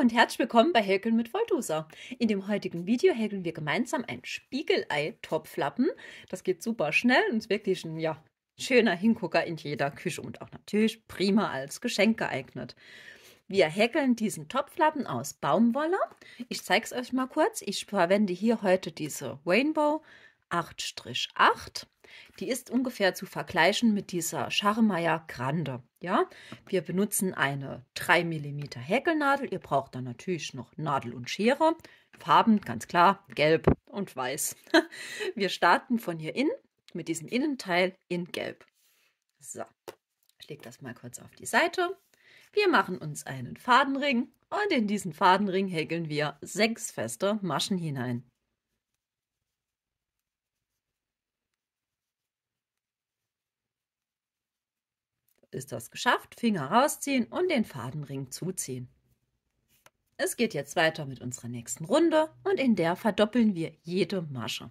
und herzlich willkommen bei Häkeln mit Voldusa. In dem heutigen Video häkeln wir gemeinsam ein Spiegelei-Topflappen. Das geht super schnell und ist wirklich ein ja, schöner Hingucker in jeder Küche und auch natürlich prima als Geschenk geeignet. Wir häkeln diesen Topflappen aus Baumwolle. Ich zeige es euch mal kurz. Ich verwende hier heute diese Rainbow 8-8 die ist ungefähr zu vergleichen mit dieser Scharmeier Grande. Ja, wir benutzen eine 3 mm Häkelnadel. Ihr braucht dann natürlich noch Nadel und Schere. Farben, ganz klar, gelb und weiß. Wir starten von hier innen mit diesem Innenteil in gelb. So, ich lege das mal kurz auf die Seite. Wir machen uns einen Fadenring und in diesen Fadenring häkeln wir sechs feste Maschen hinein. ist das geschafft. Finger rausziehen und den Fadenring zuziehen. Es geht jetzt weiter mit unserer nächsten Runde und in der verdoppeln wir jede Masche.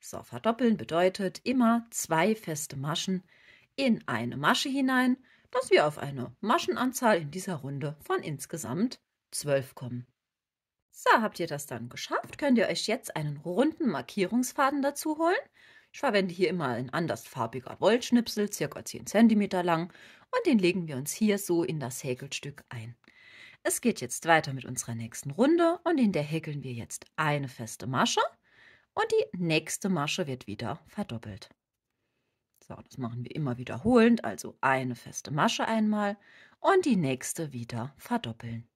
So, verdoppeln bedeutet immer zwei feste Maschen in eine Masche hinein, dass wir auf eine Maschenanzahl in dieser Runde von insgesamt zwölf kommen. So, habt ihr das dann geschafft, könnt ihr euch jetzt einen runden Markierungsfaden dazu holen ich verwende hier immer ein andersfarbiger Wollschnipsel, circa 10 cm lang und den legen wir uns hier so in das Häkelstück ein. Es geht jetzt weiter mit unserer nächsten Runde und in der häkeln wir jetzt eine feste Masche und die nächste Masche wird wieder verdoppelt. So, das machen wir immer wiederholend, also eine feste Masche einmal und die nächste wieder verdoppeln.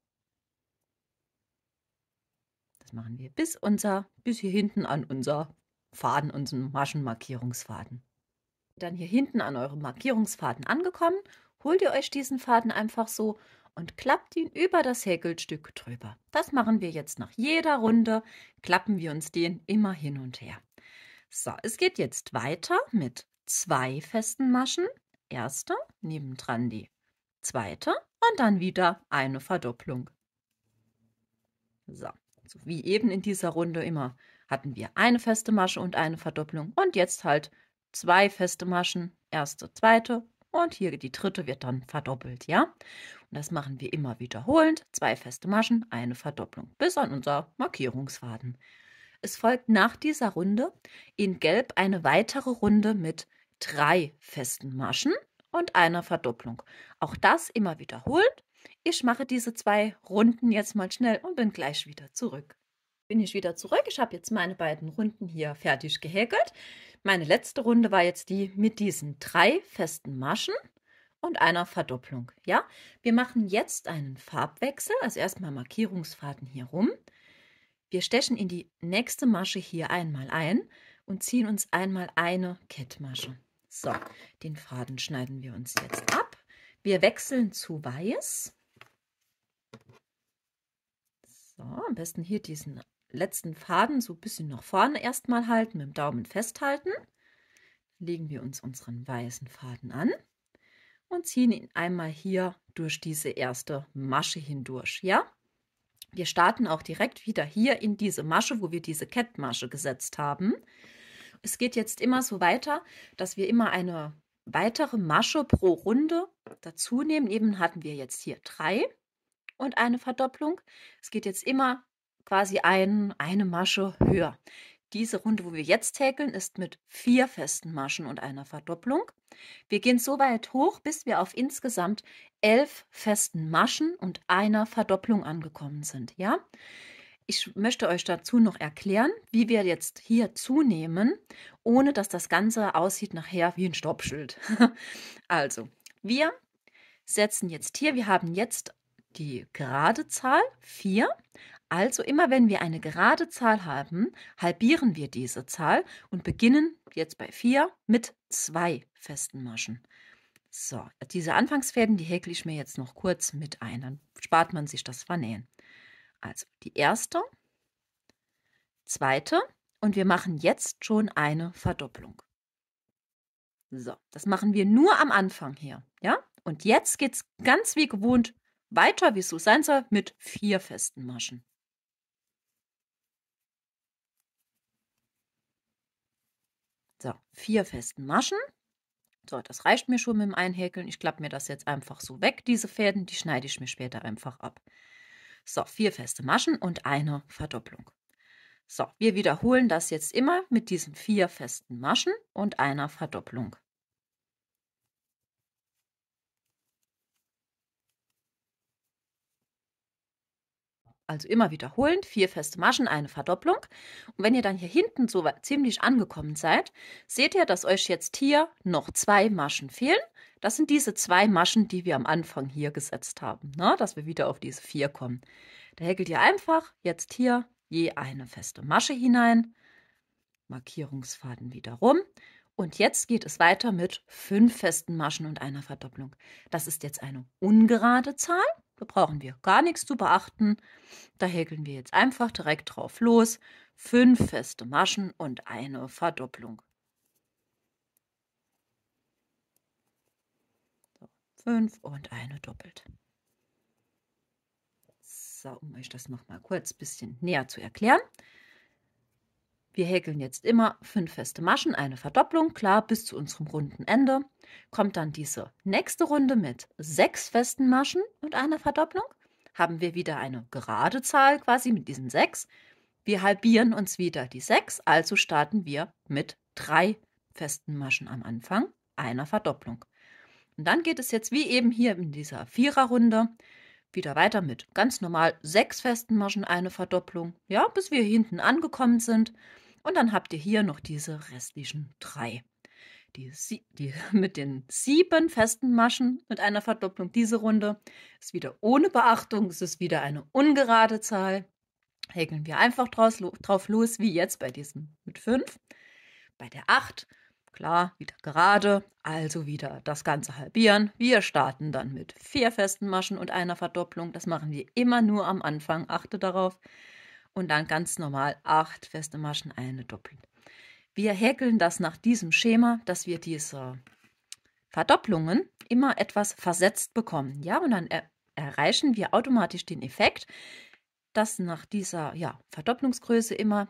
Das machen wir bis unser bis hier hinten an unser Faden, unseren Maschenmarkierungsfaden. Dann hier hinten an eurem Markierungsfaden angekommen, holt ihr euch diesen Faden einfach so und klappt ihn über das Häkelstück drüber. Das machen wir jetzt nach jeder Runde, klappen wir uns den immer hin und her. So, es geht jetzt weiter mit zwei festen Maschen. Erste, nebendran die zweite und dann wieder eine Verdopplung. So, so wie eben in dieser Runde immer hatten wir eine feste Masche und eine Verdopplung und jetzt halt zwei feste Maschen, erste, zweite und hier die dritte wird dann verdoppelt, ja? Und das machen wir immer wiederholend, zwei feste Maschen, eine Verdopplung, bis an unser Markierungsfaden. Es folgt nach dieser Runde in Gelb eine weitere Runde mit drei festen Maschen und einer Verdopplung. Auch das immer wiederholt. Ich mache diese zwei Runden jetzt mal schnell und bin gleich wieder zurück bin ich wieder zurück. Ich habe jetzt meine beiden Runden hier fertig gehäkelt. Meine letzte Runde war jetzt die mit diesen drei festen Maschen und einer Verdopplung. Ja, wir machen jetzt einen Farbwechsel, also erstmal Markierungsfaden hier rum. Wir stechen in die nächste Masche hier einmal ein und ziehen uns einmal eine Kettmasche. So, den Faden schneiden wir uns jetzt ab. Wir wechseln zu weiß. So, am besten hier diesen letzten Faden so ein bisschen nach vorne erstmal halten, mit dem Daumen festhalten. Legen wir uns unseren weißen Faden an und ziehen ihn einmal hier durch diese erste Masche hindurch, ja? Wir starten auch direkt wieder hier in diese Masche, wo wir diese Kettmasche gesetzt haben. Es geht jetzt immer so weiter, dass wir immer eine weitere Masche pro Runde dazu nehmen. Eben hatten wir jetzt hier drei und eine Verdopplung. Es geht jetzt immer quasi ein, eine Masche höher. Diese Runde, wo wir jetzt häkeln, ist mit vier festen Maschen und einer Verdopplung. Wir gehen so weit hoch, bis wir auf insgesamt elf festen Maschen und einer Verdopplung angekommen sind. Ja? Ich möchte euch dazu noch erklären, wie wir jetzt hier zunehmen, ohne dass das Ganze aussieht nachher wie ein Stoppschild. also, wir setzen jetzt hier, wir haben jetzt die gerade Zahl 4, also immer wenn wir eine gerade Zahl haben, halbieren wir diese Zahl und beginnen jetzt bei 4 mit zwei festen Maschen. So, diese Anfangsfäden, die häkle ich mir jetzt noch kurz mit ein, dann spart man sich das Vernähen. Also die erste, zweite und wir machen jetzt schon eine Verdopplung. So, das machen wir nur am Anfang hier, ja? Und jetzt geht es ganz wie gewohnt weiter, wie es so sein soll, mit vier festen Maschen. So, vier festen Maschen. So, das reicht mir schon mit dem Einhäkeln. Ich klappe mir das jetzt einfach so weg, diese Fäden. Die schneide ich mir später einfach ab. So, vier feste Maschen und eine Verdopplung. So, wir wiederholen das jetzt immer mit diesen vier festen Maschen und einer Verdopplung. also immer wiederholend, vier feste Maschen, eine Verdopplung. Und wenn ihr dann hier hinten so ziemlich angekommen seid, seht ihr, dass euch jetzt hier noch zwei Maschen fehlen. Das sind diese zwei Maschen, die wir am Anfang hier gesetzt haben, ne? dass wir wieder auf diese vier kommen. Da häkelt ihr einfach jetzt hier je eine feste Masche hinein, Markierungsfaden wieder rum. Und jetzt geht es weiter mit fünf festen Maschen und einer Verdopplung. Das ist jetzt eine ungerade Zahl. Da brauchen wir gar nichts zu beachten. Da häkeln wir jetzt einfach direkt drauf los. Fünf feste Maschen und eine Verdopplung. So, fünf und eine doppelt. So, um euch das nochmal kurz ein bisschen näher zu erklären. Wir häkeln jetzt immer fünf feste Maschen, eine Verdopplung, klar, bis zu unserem runden Ende. Kommt dann diese nächste Runde mit sechs festen Maschen und einer Verdopplung. Haben wir wieder eine gerade Zahl quasi mit diesen sechs. Wir halbieren uns wieder die sechs, also starten wir mit drei festen Maschen am Anfang, einer Verdopplung. Und dann geht es jetzt wie eben hier in dieser Viererrunde wieder weiter mit ganz normal sechs festen Maschen, eine Verdopplung, ja, bis wir hinten angekommen sind. Und dann habt ihr hier noch diese restlichen drei. Die, die, mit den sieben festen Maschen mit einer Verdopplung. Diese Runde ist wieder ohne Beachtung, es ist wieder eine ungerade Zahl. Häkeln wir einfach draus, drauf los, wie jetzt bei diesem mit fünf. Bei der acht, klar, wieder gerade, also wieder das Ganze halbieren. Wir starten dann mit vier festen Maschen und einer Verdopplung. Das machen wir immer nur am Anfang, achte darauf und dann ganz normal acht feste Maschen, eine doppelt. Wir häkeln das nach diesem Schema, dass wir diese Verdopplungen immer etwas versetzt bekommen. Ja, und dann er erreichen wir automatisch den Effekt, dass nach dieser ja, Verdopplungsgröße immer,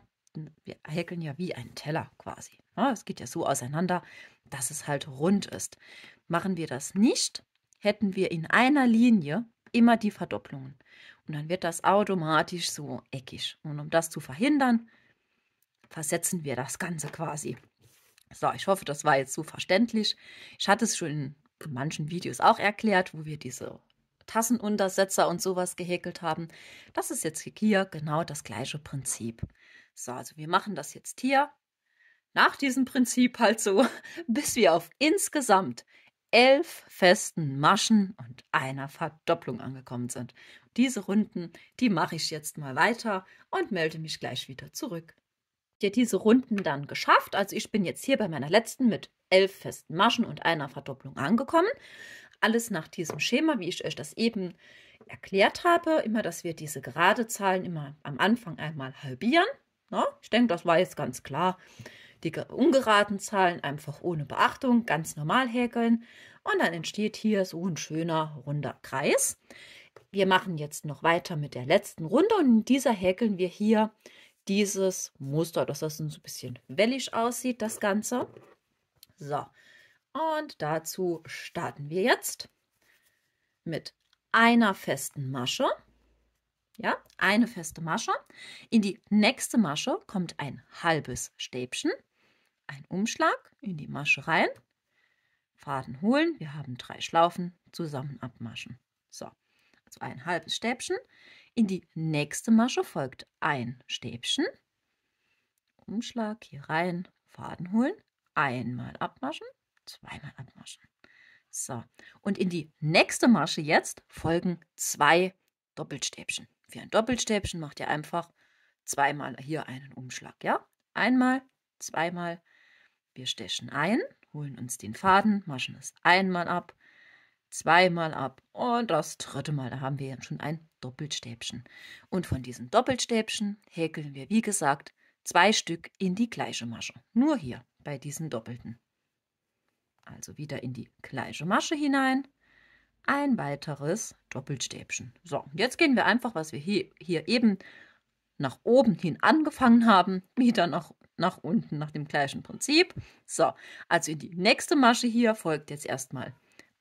wir häkeln ja wie ein Teller quasi. Ja, ne? es geht ja so auseinander, dass es halt rund ist. Machen wir das nicht, hätten wir in einer Linie immer die Verdopplungen. Und dann wird das automatisch so eckig. Und um das zu verhindern, versetzen wir das Ganze quasi. So, ich hoffe, das war jetzt so verständlich. Ich hatte es schon in manchen Videos auch erklärt, wo wir diese Tassenuntersetzer und sowas gehäkelt haben. Das ist jetzt hier genau das gleiche Prinzip. So, also wir machen das jetzt hier nach diesem Prinzip halt so, bis wir auf insgesamt elf festen Maschen und einer Verdopplung angekommen sind. Diese Runden, die mache ich jetzt mal weiter und melde mich gleich wieder zurück. Dir diese Runden dann geschafft. Also ich bin jetzt hier bei meiner letzten mit elf festen Maschen und einer Verdopplung angekommen. Alles nach diesem Schema, wie ich euch das eben erklärt habe. Immer, dass wir diese gerade Zahlen immer am Anfang einmal halbieren. Na, ich denke, das war jetzt ganz klar die ungeraden Zahlen einfach ohne Beachtung ganz normal häkeln und dann entsteht hier so ein schöner runder Kreis. Wir machen jetzt noch weiter mit der letzten Runde und in dieser häkeln wir hier dieses Muster, dass das so ein bisschen wellig aussieht, das Ganze. So, und dazu starten wir jetzt mit einer festen Masche. Ja, eine feste Masche. In die nächste Masche kommt ein halbes Stäbchen. Ein Umschlag in die Masche rein, Faden holen, wir haben drei Schlaufen, zusammen abmaschen. So, also ein halbes Stäbchen. In die nächste Masche folgt ein Stäbchen. Umschlag hier rein, Faden holen, einmal abmaschen, zweimal abmaschen. So, und in die nächste Masche jetzt folgen zwei Doppelstäbchen. Für ein Doppelstäbchen macht ihr einfach zweimal hier einen Umschlag, ja? Einmal, zweimal, wir stechen ein, holen uns den Faden, maschen es einmal ab, zweimal ab und das dritte Mal, da haben wir schon ein Doppelstäbchen. Und von diesen Doppelstäbchen häkeln wir, wie gesagt, zwei Stück in die gleiche Masche. Nur hier bei diesen Doppelten. Also wieder in die gleiche Masche hinein. Ein weiteres Doppelstäbchen. So, jetzt gehen wir einfach, was wir hier, hier eben nach oben hin angefangen haben, wieder nach nach unten nach dem gleichen Prinzip. So, also in die nächste Masche hier folgt jetzt erstmal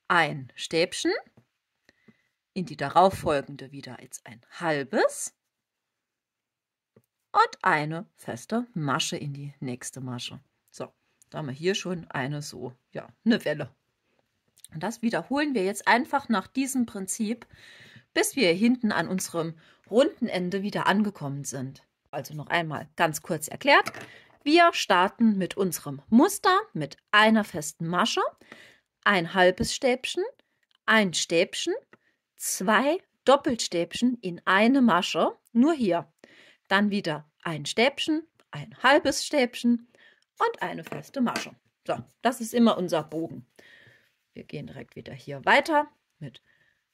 ein Stäbchen, in die darauffolgende wieder jetzt ein halbes und eine feste Masche in die nächste Masche. So, da haben wir hier schon eine so, ja, eine Welle. Und das wiederholen wir jetzt einfach nach diesem Prinzip, bis wir hinten an unserem runden Ende wieder angekommen sind. Also noch einmal ganz kurz erklärt. Wir starten mit unserem Muster mit einer festen Masche, ein halbes Stäbchen, ein Stäbchen, zwei Doppelstäbchen in eine Masche, nur hier. Dann wieder ein Stäbchen, ein halbes Stäbchen und eine feste Masche. So, das ist immer unser Bogen. Wir gehen direkt wieder hier weiter mit,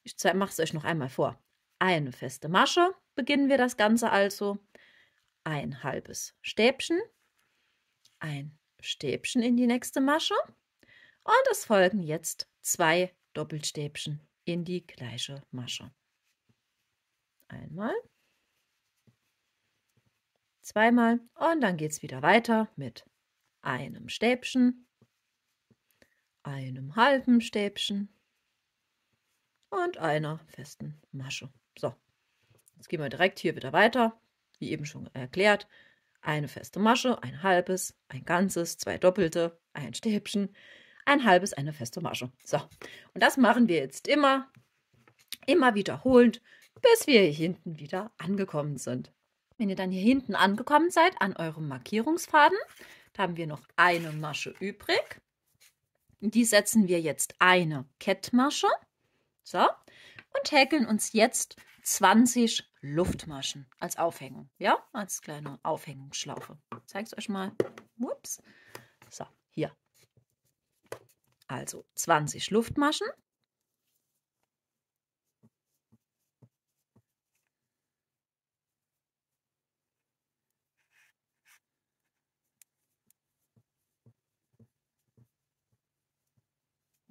ich mache es euch noch einmal vor, eine feste Masche beginnen wir das Ganze also, ein halbes Stäbchen, ein Stäbchen in die nächste Masche und es folgen jetzt zwei Doppelstäbchen in die gleiche Masche. Einmal, zweimal und dann geht es wieder weiter mit einem Stäbchen, einem halben Stäbchen und einer festen Masche. So, jetzt gehen wir direkt hier wieder weiter, wie eben schon erklärt. Eine feste Masche, ein halbes, ein ganzes, zwei doppelte, ein Stäbchen, ein halbes, eine feste Masche. So, und das machen wir jetzt immer, immer wiederholend, bis wir hier hinten wieder angekommen sind. Wenn ihr dann hier hinten angekommen seid an eurem Markierungsfaden, da haben wir noch eine Masche übrig. Die setzen wir jetzt eine Kettmasche. So, und häkeln uns jetzt 20 Luftmaschen als Aufhängung. Ja, als kleine Aufhängungsschlaufe. Ich zeige es euch mal. Ups. So, hier. Also 20 Luftmaschen.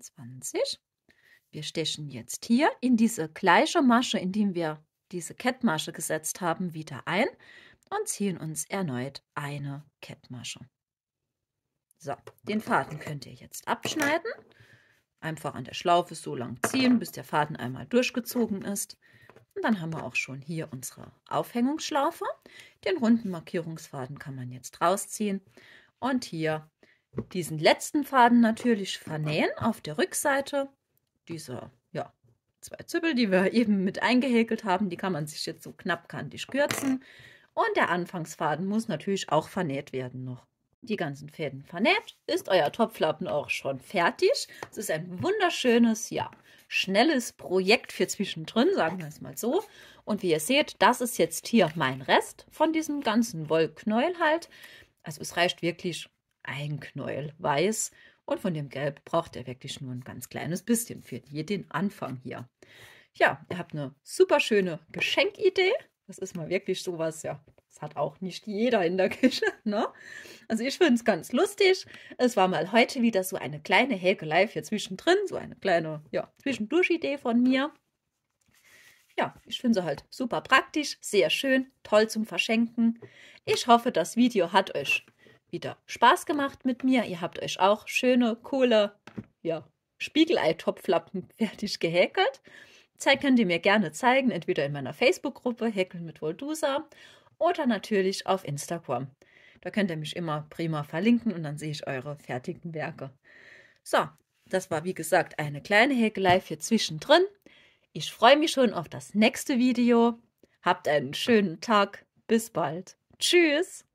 Zwanzig. Wir stechen jetzt hier in diese gleiche Masche, in die wir diese Kettmasche gesetzt haben, wieder ein und ziehen uns erneut eine Kettmasche. So, den Faden könnt ihr jetzt abschneiden. Einfach an der Schlaufe so lang ziehen, bis der Faden einmal durchgezogen ist. Und dann haben wir auch schon hier unsere Aufhängungsschlaufe. Den runden Markierungsfaden kann man jetzt rausziehen und hier diesen letzten Faden natürlich vernähen auf der Rückseite diese, ja, zwei Zwiebel, die wir eben mit eingehäkelt haben, die kann man sich jetzt so knappkantig kürzen. Und der Anfangsfaden muss natürlich auch vernäht werden noch. Die ganzen Fäden vernäht, ist euer Topflappen auch schon fertig. Es ist ein wunderschönes, ja, schnelles Projekt für zwischendrin, sagen wir es mal so. Und wie ihr seht, das ist jetzt hier mein Rest von diesem ganzen Wollknäuel halt. Also es reicht wirklich ein Knäuel weiß und von dem Gelb braucht er wirklich nur ein ganz kleines bisschen für den Anfang hier. Ja, ihr habt eine super schöne Geschenkidee. Das ist mal wirklich sowas, ja. Das hat auch nicht jeder in der Küche, ne? Also ich finde es ganz lustig. Es war mal heute wieder so eine kleine Häkelei hier zwischendrin, so eine kleine, ja, zwischendurch von mir. Ja, ich finde sie halt super praktisch, sehr schön, toll zum Verschenken. Ich hoffe, das Video hat euch wieder Spaß gemacht mit mir. Ihr habt euch auch schöne, coole ja, Spiegelei-Topflappen fertig gehäkelt. Zeit könnt ihr mir gerne zeigen, entweder in meiner Facebook-Gruppe Häkeln mit Voldusa oder natürlich auf Instagram. Da könnt ihr mich immer prima verlinken und dann sehe ich eure fertigen Werke. So, das war wie gesagt eine kleine Häkelei für zwischendrin. Ich freue mich schon auf das nächste Video. Habt einen schönen Tag. Bis bald. Tschüss.